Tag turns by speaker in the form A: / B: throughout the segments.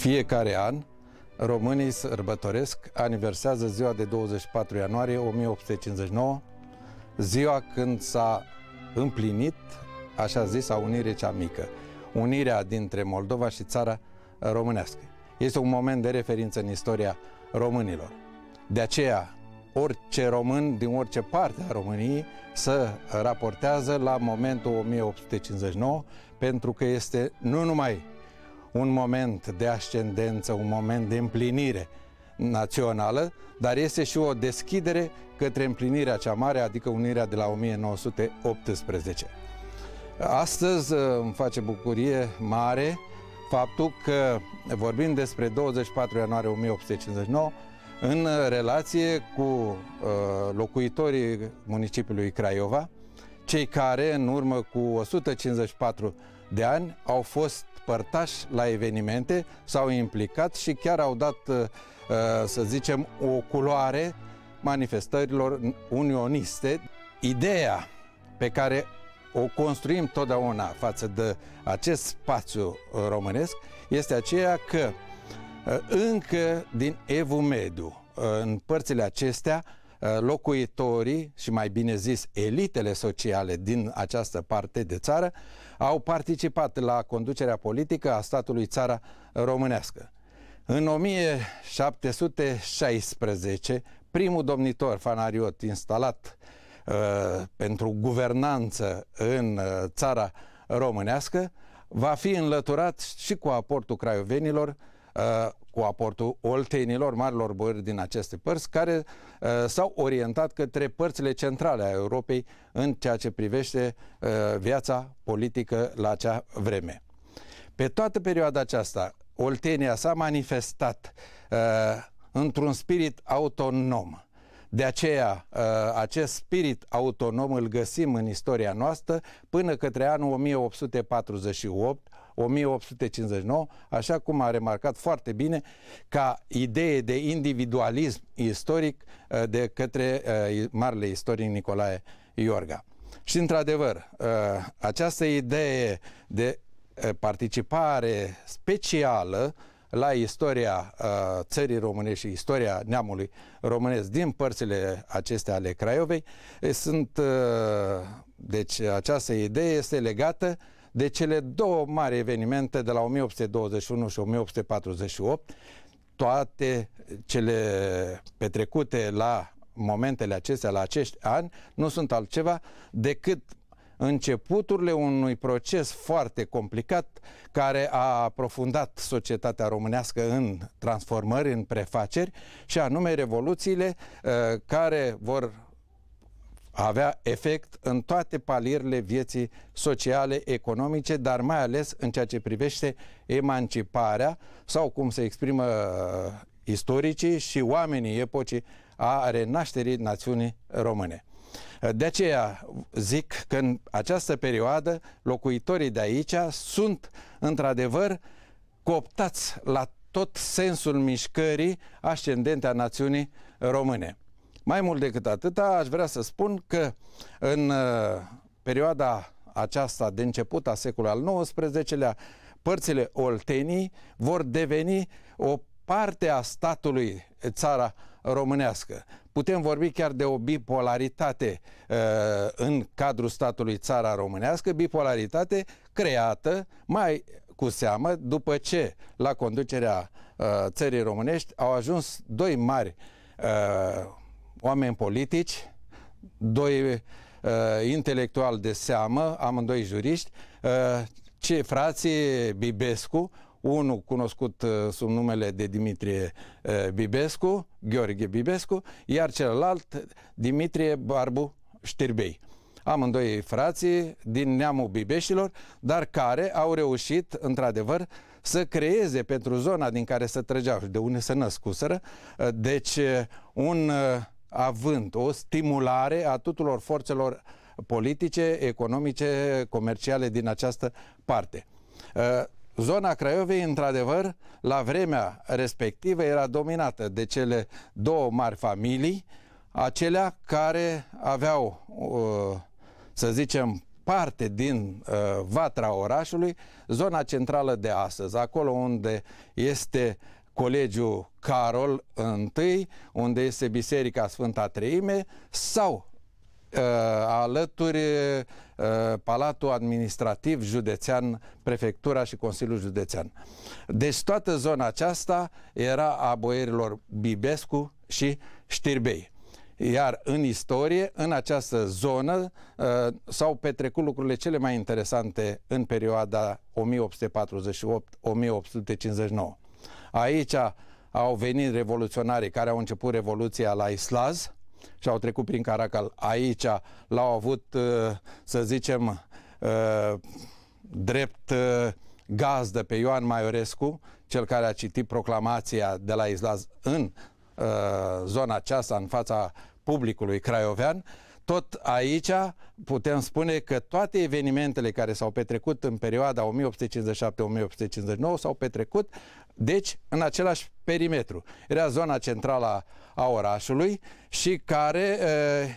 A: fiecare an, românii sărbătoresc, aniversează ziua de 24 ianuarie 1859, ziua când s-a împlinit, așa a unire cea mică, unirea dintre Moldova și țara românească. Este un moment de referință în istoria românilor. De aceea, orice român din orice parte a României să raportează la momentul 1859, pentru că este nu numai un moment de ascendență, un moment de împlinire națională, dar este și o deschidere către împlinirea cea mare, adică unirea de la 1918. Astăzi uh, îmi face bucurie mare faptul că vorbim despre 24 ianuarie 1859 în relație cu uh, locuitorii municipiului Craiova, cei care în urmă cu 154 de ani au fost părtași la evenimente, s-au implicat și chiar au dat, uh, uh, să zicem, o culoare manifestărilor unioniste. Ideea pe care o construim totdeauna față de acest spațiu uh, românesc este aceea că încă din Evu Mediu, în părțile acestea, Eh, locuitorii și mai bine zis elitele sociale din această parte de țară au participat la conducerea politică a statului țara românească. În 1716, primul domnitor fanariot instalat uh, pentru guvernanță în uh, țara românească va fi înlăturat și cu aportul craiovenilor Uh, cu aportul oltenilor, marilor bări din aceste părți, care uh, s-au orientat către părțile centrale a Europei în ceea ce privește uh, viața politică la acea vreme. Pe toată perioada aceasta, Oltenia s-a manifestat uh, într-un spirit autonom. De aceea, uh, acest spirit autonom îl găsim în istoria noastră până către anul 1848, 1859, așa cum a remarcat foarte bine, ca idee de individualism istoric uh, de către uh, marele istoric Nicolae Iorga. Și într-adevăr, uh, această idee de participare specială la istoria țării românești și istoria neamului românesc din părțile acestea ale Craiovei, sunt, deci această idee este legată de cele două mari evenimente de la 1821 și 1848, toate cele petrecute la momentele acestea, la acești ani, nu sunt altceva decât începuturile unui proces foarte complicat care a aprofundat societatea românească în transformări, în prefaceri, și anume revoluțiile uh, care vor avea efect în toate palierile vieții sociale, economice, dar mai ales în ceea ce privește emanciparea sau cum se exprimă uh, istoricii și oamenii epocii a renașterii națiunii române. De aceea zic că în această perioadă locuitorii de aici sunt într-adevăr cooptați la tot sensul mișcării ascendente a națiunii române. Mai mult decât atâta, aș vrea să spun că în uh, perioada aceasta de început a secolului al XIX-lea, părțile Oltenii vor deveni o parte a statului țara românească. Putem vorbi chiar de o bipolaritate uh, în cadrul statului țara românească, bipolaritate creată mai cu seamă după ce la conducerea uh, țării românești au ajuns doi mari uh, oameni politici, doi uh, intelectuali de seamă, amândoi juriști, uh, ce frații Bibescu, unul cunoscut uh, sub numele de Dimitrie uh, Bibescu, Gheorghe Bibescu, iar celălalt Dimitrie Barbu Știrbei. Amândoi frații din neamul Bibeșilor, dar care au reușit, într-adevăr, să creeze pentru zona din care se trăgeau și de unde se născuseră, uh, deci uh, un uh, având o stimulare a tuturor forțelor politice, economice, comerciale din această parte. Uh, zona Craiovei, într-adevăr, la vremea respectivă era dominată de cele două mari familii, acelea care aveau, uh, să zicem, parte din uh, vatra orașului, zona centrală de astăzi, acolo unde este Colegiul Carol I, unde este Biserica Sfânta Treime, sau uh, alături uh, Palatul Administrativ Județean, Prefectura și Consiliul Județean. Deci toată zona aceasta era a boierilor Bibescu și Știrbei. Iar în istorie, în această zonă, uh, s-au petrecut lucrurile cele mai interesante în perioada 1848-1859. Aici au venit revoluționarii care au început revoluția la Islaz și au trecut prin Caracal. Aici l-au avut, uh, să zicem, uh, drept uh, gazdă pe Ioan Maiorescu, cel care a citit proclamația de la Islaz în zona aceasta, în fața publicului craiovean, tot aici putem spune că toate evenimentele care s-au petrecut în perioada 1857-1859 s-au petrecut, deci, în același perimetru. Era zona centrală a orașului și care ă,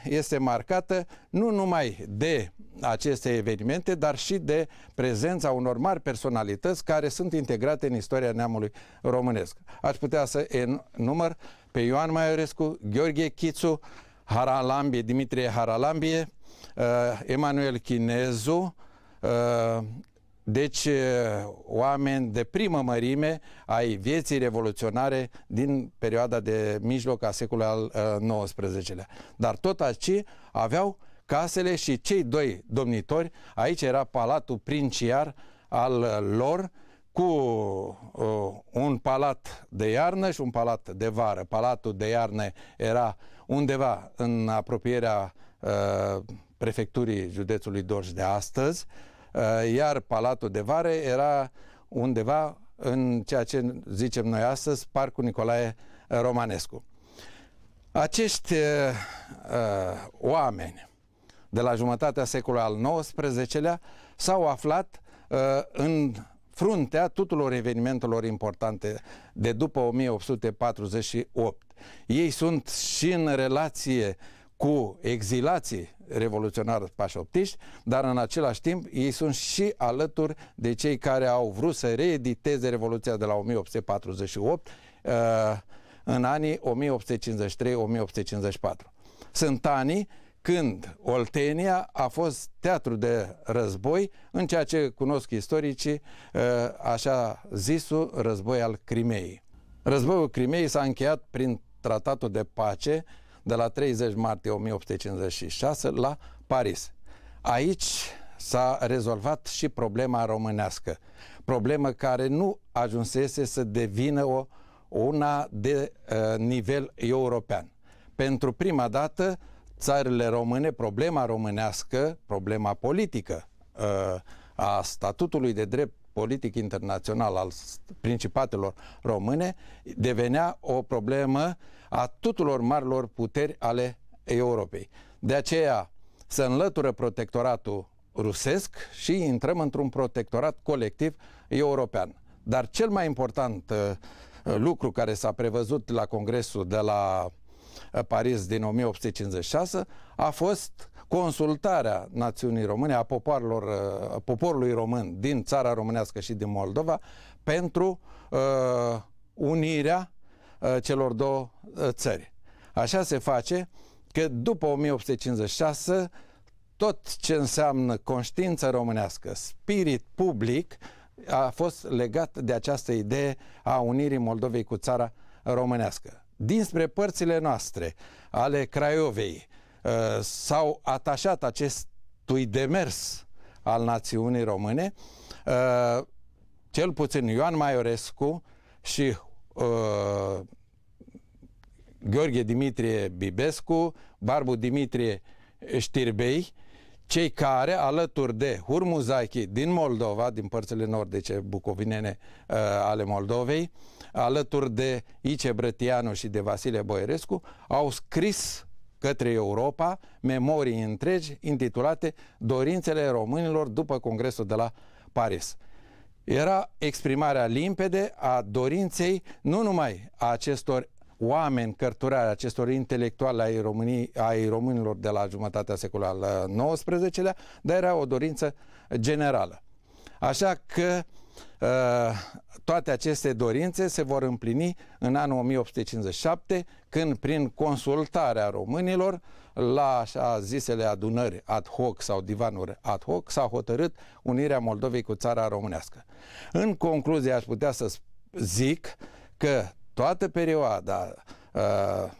A: este marcată nu numai de aceste evenimente, dar și de prezența unor mari personalități care sunt integrate în istoria neamului românesc. Aș putea să enumăr pe Ioan Maiorescu, Gheorghe Chițu, Haralambie, Dimitrie Haralambie, uh, Emanuel Chinezu, uh, deci uh, oameni de primă mărime ai vieții revoluționare din perioada de mijloc a secolului al XIX-lea. Dar tot aici aveau casele și cei doi domnitori, aici era palatul princiar al lor, cu uh, un palat de iarnă și un palat de vară. Palatul de iarnă era undeva în apropierea uh, prefecturii județului Dorj de astăzi, uh, iar Palatul de Vare era undeva în ceea ce zicem noi astăzi, Parcul Nicolae Romanescu. Acești uh, oameni de la jumătatea secolului al XIX-lea s-au aflat uh, în fruntea tuturor evenimentelor importante de după 1848. Ei sunt și în relație cu exilații revoluționari pașoptiști, dar în același timp ei sunt și alături de cei care au vrut să reediteze Revoluția de la 1848 uh, în anii 1853-1854. Sunt anii când Oltenia a fost teatru de război, în ceea ce cunosc istoricii, uh, așa zisul război al Crimeei. Războiul Crimeei s-a încheiat prin tratatul de pace de la 30 martie 1856 la Paris. Aici s-a rezolvat și problema românească, problemă care nu ajunsese să devină o, una de uh, nivel european. Pentru prima dată, țările române, problema românească, problema politică uh, a statutului de drept politic internațional al principatelor române devenea o problemă a tuturor marilor puteri ale Europei. De aceea se înlătură protectoratul rusesc și intrăm într-un protectorat colectiv european. Dar cel mai important uh, lucru care s-a prevăzut la Congresul de la uh, Paris din 1856 a fost consultarea națiunii române, a popoarelor, a uh, poporului român din țara românească și din Moldova pentru uh, unirea uh, celor două uh, țări. Așa se face că după 1856 tot ce înseamnă conștiință românească, spirit public, a fost legat de această idee a unirii Moldovei cu țara românească. Dinspre părțile noastre, ale Craiovei, Uh, s-au atașat acestui demers al națiunii române, uh, cel puțin Ioan Maiorescu și uh, Gheorghe Dimitrie Bibescu, Barbu Dimitrie Știrbei, cei care, alături de Hurmuzaichi din Moldova, din părțile nordice deci bucovinene uh, ale Moldovei, alături de Ice Brătianu și de Vasile Boierescu, au scris către Europa memorii întregi intitulate Dorințele românilor după Congresul de la Paris. Era exprimarea limpede a dorinței nu numai a acestor oameni cărturari, acestor intelectuali ai, românii, ai românilor de la jumătatea secolului al XIX-lea, dar era o dorință generală. Așa că uh, Uh, toate aceste dorințe se vor împlini în anul 1857, când prin consultarea românilor la așa zisele adunări ad hoc sau divanuri ad hoc s-a hotărât unirea Moldovei cu țara românească. În concluzie aș putea să zic că toată perioada uh,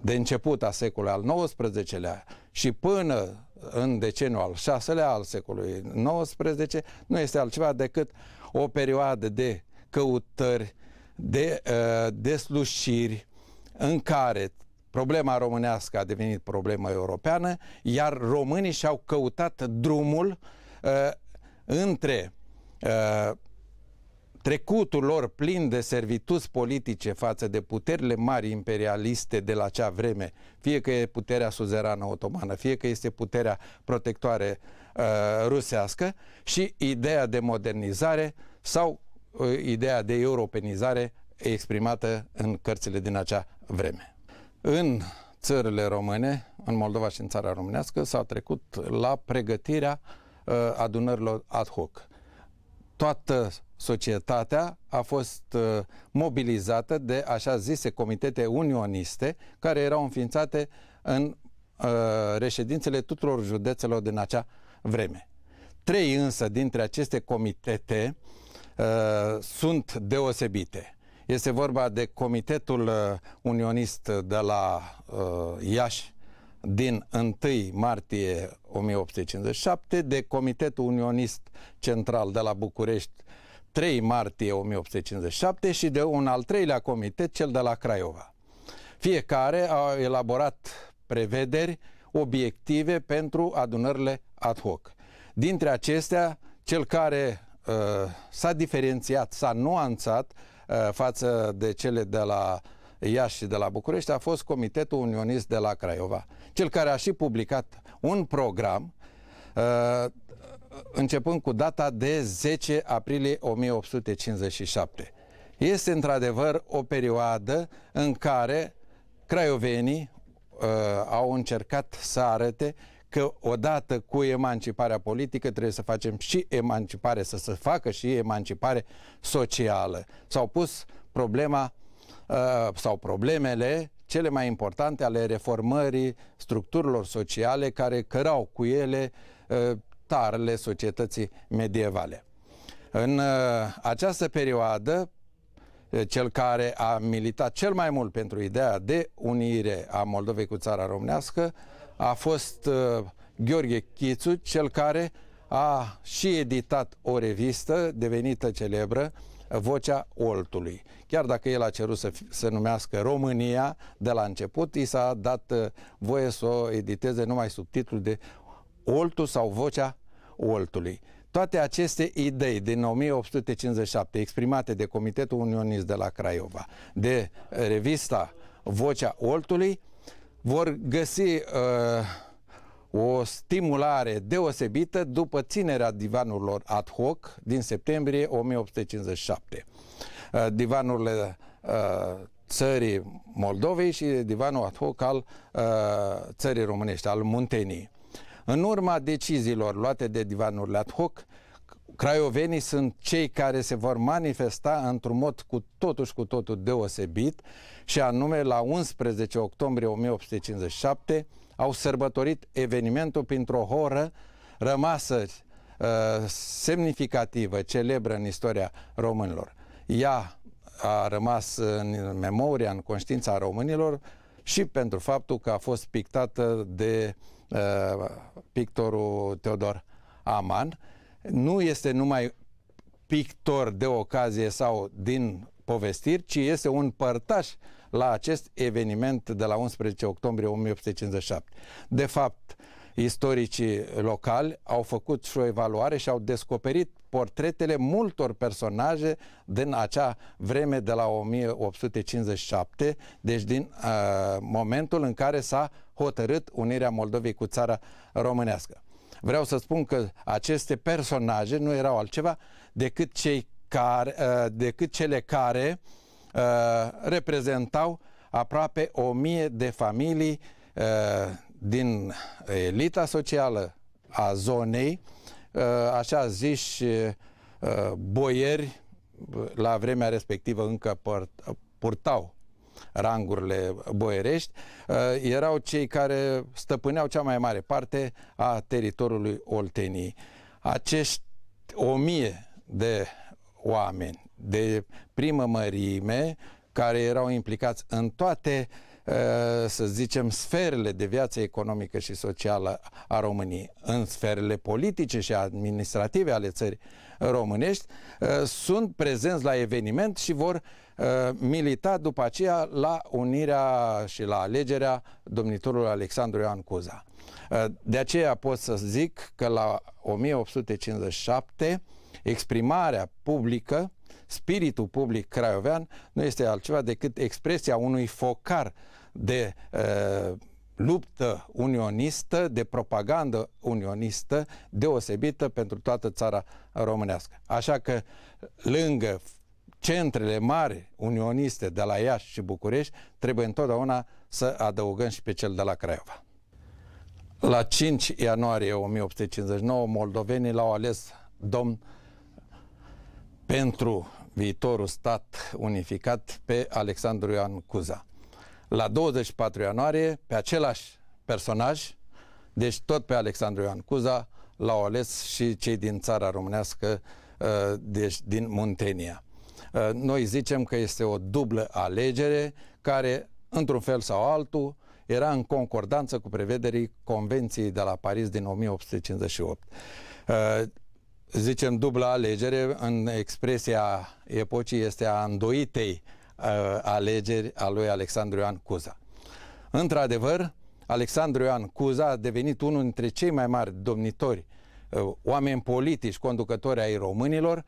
A: de început a secolului al XIX-lea și până în deceniul al șaselea al secolului XIX, nu este altceva decât o perioadă de căutări, de uh, deslușiri, în care problema românească a devenit problema europeană, iar românii și-au căutat drumul uh, între uh, trecutul lor plin de servituți politice față de puterile mari imperialiste de la acea vreme, fie că e puterea suzerană otomană, fie că este puterea protectoare uh, rusească și ideea de modernizare sau uh, ideea de europenizare exprimată în cărțile din acea vreme. În țările române, în Moldova și în țara românească, s-a trecut la pregătirea uh, adunărilor ad hoc. Toată societatea a fost uh, mobilizată de așa zise comitete unioniste care erau înființate în uh, reședințele tuturor județelor din acea vreme. Trei însă dintre aceste comitete uh, sunt deosebite. Este vorba de Comitetul uh, Unionist de la uh, Iași din 1 martie 1857, de Comitetul Unionist Central de la București 3 martie 1857 și de un al treilea comitet, cel de la Craiova. Fiecare a elaborat prevederi obiective pentru adunările ad hoc. Dintre acestea, cel care uh, s-a diferențiat, s-a nuanțat uh, față de cele de la Iași și de la București a fost Comitetul Unionist de la Craiova, cel care a și publicat un program uh, începând cu data de 10 aprilie 1857. Este într-adevăr o perioadă în care craiovenii uh, au încercat să arate că odată cu emanciparea politică trebuie să facem și emancipare, să se facă și emancipare socială. S-au pus problema uh, sau problemele cele mai importante ale reformării structurilor sociale care cărau cu ele uh, tarele societății medievale. În uh, această perioadă, uh, cel care a militat cel mai mult pentru ideea de unire a Moldovei cu țara românească a fost uh, Gheorghe Chițu, cel care a și editat o revistă devenită celebră, Vocea Oltului. Chiar dacă el a cerut să se numească România de la început, i s-a dat voie să o editeze numai sub titlul de oltul sau vocea oltului. Toate aceste idei din 1857 exprimate de Comitetul Unionist de la Craiova, de eh, revista Vocea Oltului, vor găsi uh, o stimulare deosebită după ținerea divanurilor ad hoc din septembrie 1857. Uh, eh, divanurile uh, țării Moldovei și divanul ad hoc al uh, țării românești, al Muntenii. În urma deciziilor luate de divanurile ad hoc, craiovenii sunt cei care se vor manifesta într-un mod cu totuși cu totul deosebit și anume la 11 octombrie 1857 au sărbătorit evenimentul printr-o horă rămasă uh, semnificativă, celebră în istoria românilor. Ea a rămas în memoria, în conștiința românilor și pentru faptul că a fost pictată de uh, Uh, pictorul Teodor Aman, nu este numai pictor de ocazie sau din povestiri, ci este un părtaș la acest eveniment de la 11 octombrie 1857. De fapt, istoricii locali au făcut și o evaluare și au descoperit portretele multor personaje din acea vreme de la 1857, deci din uh, momentul în care s-a hotărât unirea Moldovei cu țara românească. Vreau să spun că aceste personaje nu erau altceva decât, cei care, uh, decât cele care uh, reprezentau aproape o mie de familii uh, din elita socială a zonei, așa ziși boieri, la vremea respectivă încă purtau rangurile boierești, erau cei care stăpâneau cea mai mare parte a teritoriului Olteniei. Acești o mie de oameni de primă mărime care erau implicați în toate uh, Eh, să zicem, sferele de viață economică și socială a României, în sferele politice și administrative ale țării românești, eh, sunt prezenți la eveniment și vor eh, milita după aceea la unirea și la alegerea domnitorului Alexandru Ioan Cuza. De aceea pot să zic că la 1857 exprimarea publică spiritul public craiovean nu este altceva decât expresia unui focar de uh, luptă unionistă, de propagandă unionistă deosebită pentru toată țara românească. Așa că lângă centrele mari unioniste de la Iași și București, trebuie întotdeauna să adăugăm și pe cel de la Craiova. La 5 ianuarie 1859, moldovenii l-au ales domn pentru viitorul stat unificat pe Alexandru Ioan Cuza. La 24 ianuarie, pe același personaj, deci tot pe Alexandru Ioan Cuza, l-au ales și cei din țara românească, uh, deci din Muntenia. Uh, noi zicem că este o dublă alegere care, într-un fel sau altul, era în concordanță cu prevederii Convenției de la Paris din 1858 zicem, dubla alegere, în expresia epocii este a îndoitei uh, alegeri a lui Alexandru Ioan Cuza. Într-adevăr, Alexandru Ioan Cuza a devenit unul dintre cei mai mari domnitori, uh, oameni politici, conducători ai românilor,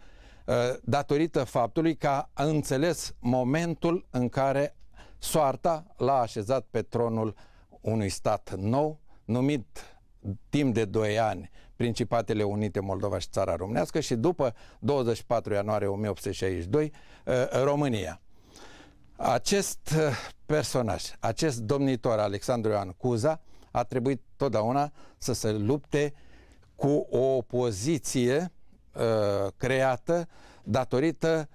A: uh, datorită faptului că a înțeles momentul în care soarta l-a așezat pe tronul unui stat nou, numit timp de 2 ani Principatele Unite Moldova și Țara Românească și după 24 ianuarie 1862 uh, România. Acest uh, personaj, acest domnitor Alexandru Ioan Cuza a trebuit totdeauna să se lupte cu o opoziție uh, creată datorită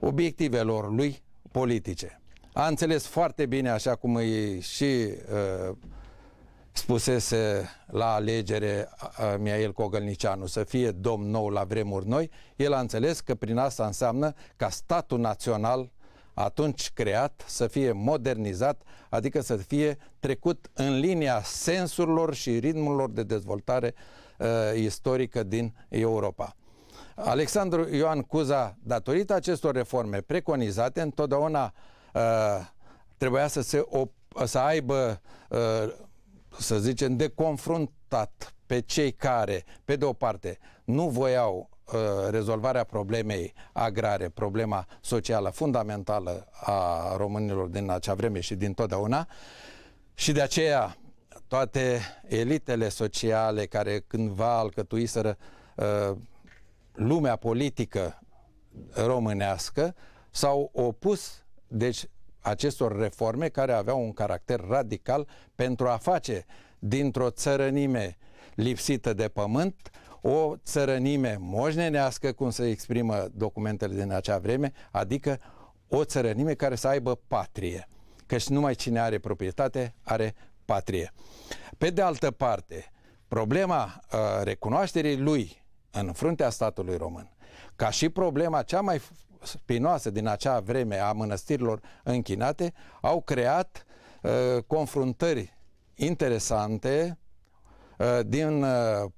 A: obiectivelor lui politice. A înțeles foarte bine, așa cum îi și uh, spusese la alegere Mihail Cogălnicianu să fie domn nou la vremuri noi, el a înțeles că prin asta înseamnă ca statul național atunci creat să fie modernizat, adică să fie trecut în linia sensurilor și ritmurilor de dezvoltare uh, istorică din Europa. Alexandru Ioan Cuza, datorită acestor reforme preconizate, întotdeauna uh, trebuia să se op- să aibă uh, să zicem, de confruntat pe cei care, pe de o parte, nu voiau uh, rezolvarea problemei agrare, problema socială fundamentală a românilor din acea vreme și din totdeauna, și de aceea toate elitele sociale care cândva alcătuiseră uh, lumea politică românească s-au opus deci acestor reforme care aveau un caracter radical pentru a face dintr-o țărănime lipsită de pământ o țărănime moșnenească, cum se exprimă documentele din acea vreme, adică o țărănime care să aibă patrie. Căci numai cine are proprietate are patrie. Pe de altă parte, problema uh, recunoașterii lui în fruntea statului român, ca și problema cea mai spinoase din acea vreme a mănăstirilor închinate au creat uh, confruntări interesante uh, din uh,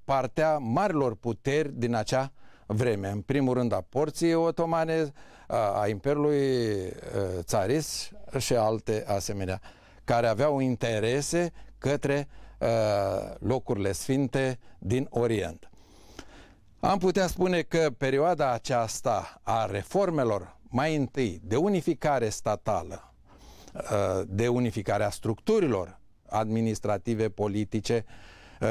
A: partea marilor puteri din acea vreme. În primul rând a porții otomane, a, a Imperiului Țaris uh, și alte asemenea, care aveau interese către uh, locurile sfinte din Orient. Am putea spune că perioada aceasta a reformelor, mai întâi de unificare statală, ă, de unificarea structurilor administrative, politice ă,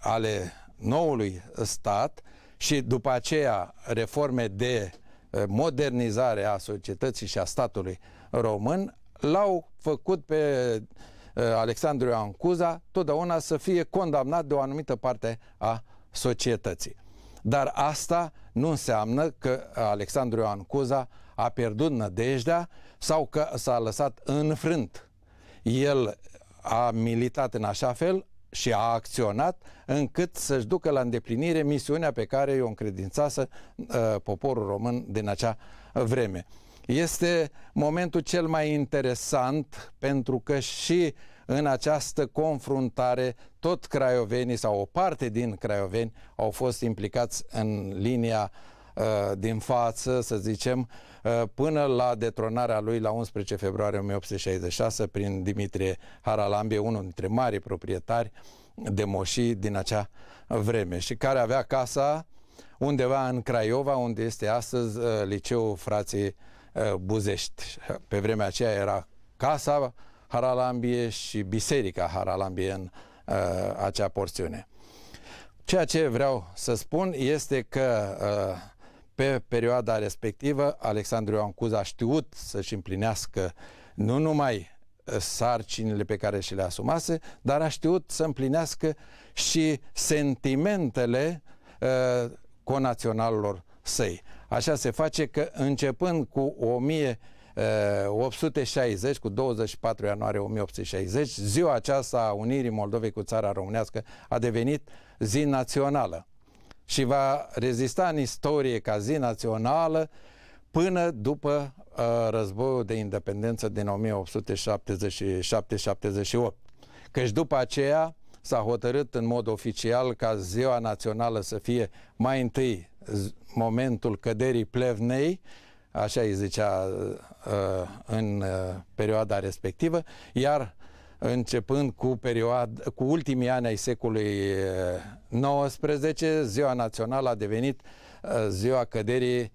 A: ale noului stat și după aceea reforme de ă, modernizare a societății și a statului român, l-au făcut pe Alexandru Ancuza totdeauna să fie condamnat de o anumită parte a societății. Dar asta nu înseamnă că Alexandru Ioan Cuza a pierdut nădejdea sau că s-a lăsat înfrânt. El a militat în așa fel și a acționat încât să-și ducă la îndeplinire misiunea pe care o încredințase uh, poporul român din acea vreme. Este momentul cel mai interesant pentru că și uh, în această confruntare, tot craiovenii sau o parte din craioveni au fost implicați în linia uh, din față, să zicem, uh, până la detronarea lui la 11 februarie 1866 prin Dimitrie Haralambie, unul dintre mari proprietari de moșii din acea vreme și care avea casa undeva în Craiova, unde este astăzi uh, liceul frații Buzești. Pe vremea aceea era casa Haralambie și Biserica Haralambie în uh, acea porțiune. Ceea ce vreau să spun este că uh, pe perioada respectivă Alexandru Ioan Cuza a știut să-și împlinească nu numai uh, sarcinile pe care și le asumase, dar a știut să împlinească și sentimentele uh, conaționalilor săi. Așa se face că începând cu 1000 860 uh, cu 24 ianuarie 1860, ziua aceasta a Unirii Moldovei cu țara românească a devenit zi națională și va rezista în istorie ca zi națională până după uh, războiul de independență din 1877-78. Căci după aceea s-a hotărât în mod oficial ca ziua națională să fie mai întâi momentul căderii plevnei, așa îi zicea uh, uh, în uh, perioada respectivă, iar începând cu, perioada, cu ultimii ani ai secolului XIX, Ziua Națională a devenit ziua căderii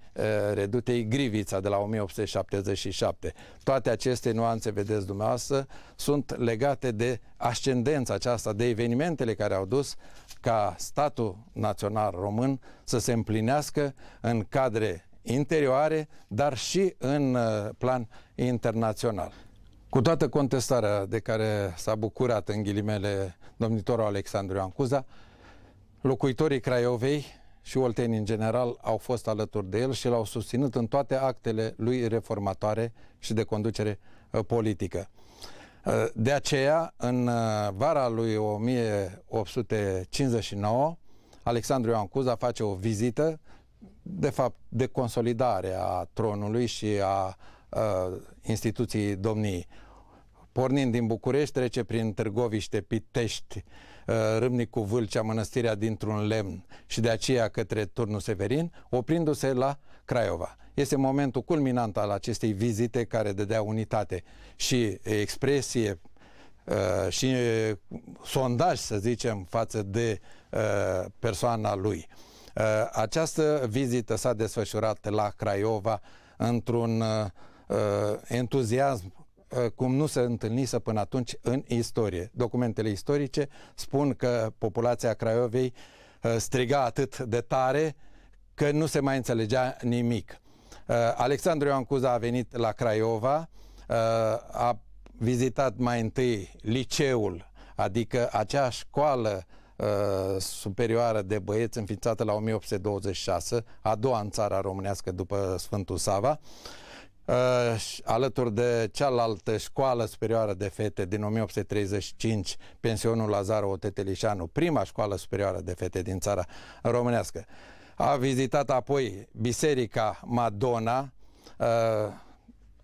A: redutei Grivița de la 1877. Toate aceste nuanțe, vedeți dumneavoastră, sunt legate de ascendența aceasta, de evenimentele care au dus ca statul național român să se împlinească în cadre interioare, dar și în uh, plan internațional. Cu toată contestarea de care s-a bucurat în ghilimele domnitorul Alexandru Ioan Cuza, locuitorii Craiovei și oltenii în general au fost alături de el și l-au susținut în toate actele lui reformatoare și de conducere uh, politică. Uh, de aceea, în vara lui 1859, Alexandru Ioan Cuza face o vizită de fapt, de consolidare a tronului și a, a instituției domniei. Pornind din București, trece prin Târgoviște, Pitești, Râmnicu, Vâlcea, Mănăstirea dintr-un lemn și de aceea către Turnul Severin, oprindu-se la Craiova. Este momentul culminant al acestei vizite care dădea unitate și expresie și sondaj, să zicem, față de persoana lui. Uh, această vizită s-a desfășurat la Craiova într-un uh, uh, entuziasm cum nu se întâlnise până atunci în istorie. Documentele istorice spun că populația Craiovei striga atât de tare că nu se mai înțelegea nimic. Alexandru Ioan Cuza a venit la Craiova, a vizitat mai întâi liceul, adică acea școală Uh, superioară de băieți înființată la 1826, a doua în țara românească după Sfântul Sava, uh, alături de cealaltă școală superioară de fete din 1835, pensionul Lazar Otetelișanu, prima școală superioară de fete din țara românească. A vizitat apoi Biserica Madonna, uh,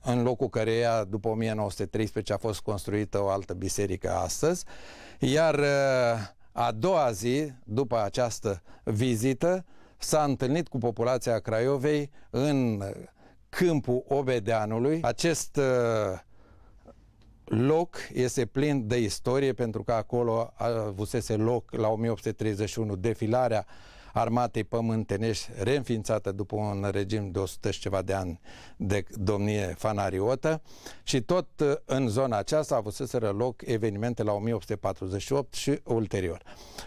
A: în locul căreia după 1913 a fost construită o altă biserică astăzi, iar uh, a doua zi, după această vizită, s-a întâlnit cu populația Craiovei în uh, câmpul Obedeanului. Acest uh, loc este plin de istorie pentru că acolo uh, avusese loc la 1831 defilarea armatei pământenești, reînființată după un regim de 100 și ceva de ani de domnie fanariotă și tot uh, în zona aceasta a să loc evenimente la 1848 și ulterior.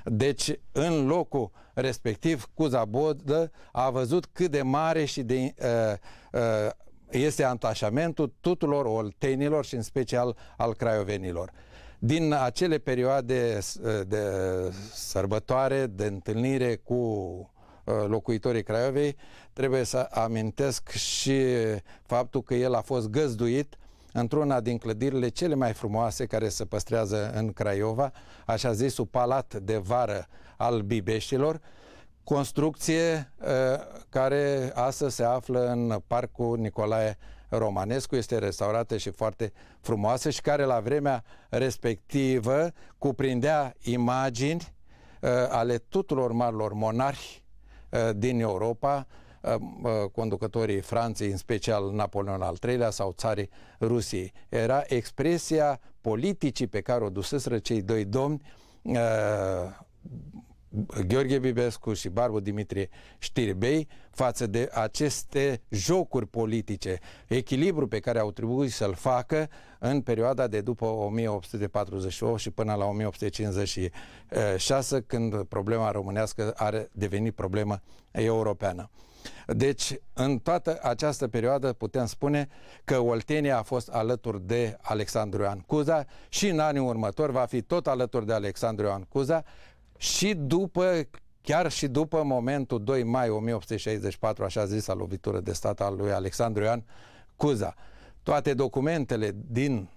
A: Deci, în locul respectiv, Cuza Bodă a văzut cât de mare și de uh, uh, este antașamentul tuturor oltenilor și în special al craiovenilor din acele perioade uh, de sărbătoare, de întâlnire cu uh, locuitorii Craiovei, trebuie să amintesc și faptul că el a fost găzduit într-una din clădirile cele mai frumoase care se păstrează în Craiova, așa zisul Palat de Vară al Bibeștilor, construcție uh, care astăzi se află în Parcul Nicolae Romanescu, este restaurată și foarte frumoasă și care la vremea respectivă cuprindea imagini uh, ale tuturor marilor monarhi uh, din Europa, uh, uh, conducătorii Franței, în special Napoleon al III-lea sau țarii Rusiei. Era expresia politicii pe care o duseseră cei doi domni uh, Gheorghe Bibescu și Barbu Dimitrie Știrbei față de aceste jocuri politice, echilibru pe care au trebuit să-l facă în perioada de după 1848 și până la 1856, când problema românească are devenit problemă europeană. Deci, în toată această perioadă putem spune că Oltenia a fost alături de Alexandru Ioan Cuza și în anii următori va fi tot alături de Alexandru Ioan Cuza și după chiar și după momentul 2 mai 1864, așa zisa lovitură de stat al lui Alexandru Ioan Cuza. Toate documentele din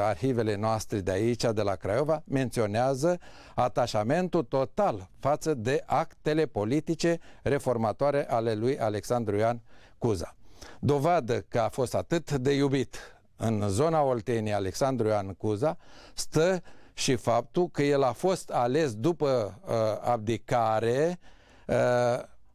A: arhivele noastre de aici, de la Craiova, menționează atașamentul total față de actele politice reformatoare ale lui Alexandru Ioan Cuza. Dovadă că a fost atât de iubit în zona Oltenii Alexandru Ioan Cuza stă uh, și faptul că el a fost ales după uh, abdicare uh,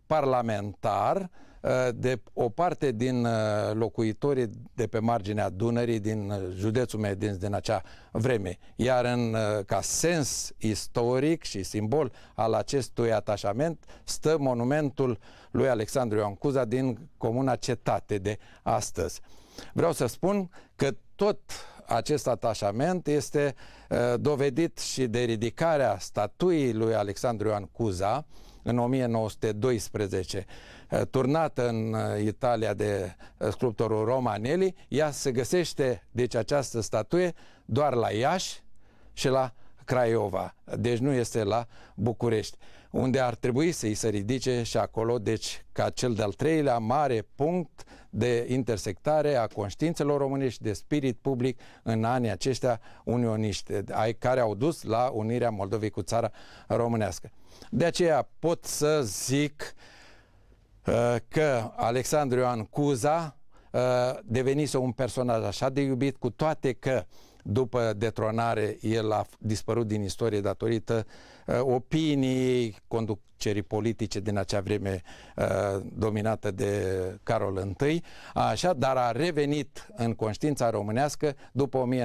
A: parlamentar uh, de o parte din uh, locuitorii de pe marginea Dunării din uh, județul Medinț din acea vreme. Iar în, uh, ca sens istoric și simbol al acestui atașament stă monumentul lui Alexandru Ioan Cuza din comuna Cetate de astăzi. Vreau să spun că tot acest atașament este uh, dovedit și de ridicarea statuii lui Alexandru Ioan Cuza în 1912, uh, turnată în uh, Italia de sculptorul Romanelli, ea se găsește, deci această statuie, doar la Iași și la Craiova, deci nu este la București, unde ar trebui să-i se ridice și acolo, deci ca cel de-al treilea mare punct de intersectare a conștiințelor românești, de spirit public în anii aceștia unioniști, ai, care au dus la unirea Moldovei cu țara românească. De aceea pot să zic uh, că Alexandru Ioan Cuza uh, devenise un personaj așa de iubit, cu toate că după detronare el a dispărut din istorie datorită uh, Uh, opinii conducerii politice din acea vreme uh, dominată de Carol I, așa, dar a revenit în conștiința românească după 1908-1909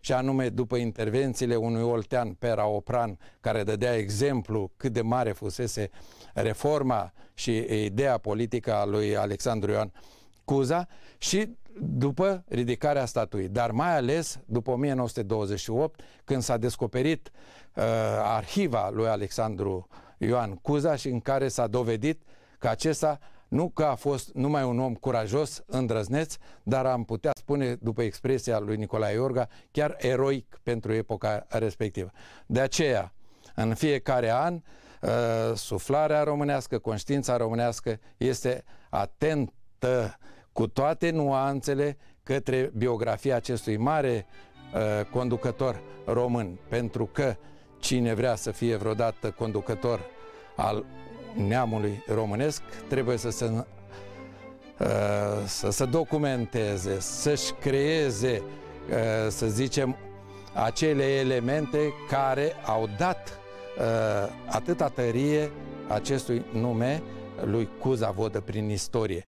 A: și anume după intervențiile unui oltean, Pera Opran, care dădea exemplu cât de mare fusese reforma și ideea politică a lui Alexandru Ioan Cuza și după ridicarea statuii, dar mai ales după 1928, când s-a descoperit uh, arhiva lui Alexandru Ioan Cuza și în care s-a dovedit că acesta nu că a fost numai un om curajos, îndrăzneț, dar am putea spune, după expresia lui Nicolae Iorga, chiar eroic pentru epoca respectivă. De aceea, în fiecare an, uh, suflarea românească, conștiința românească este atentă cu toate nuanțele către biografia acestui mare uh, conducător român, pentru că cine vrea să fie vreodată conducător al neamului românesc trebuie să se, uh, să se documenteze, să-și creeze, uh, să zicem, acele elemente care au dat uh, atâta tărie acestui nume lui Cuza Vodă prin istorie.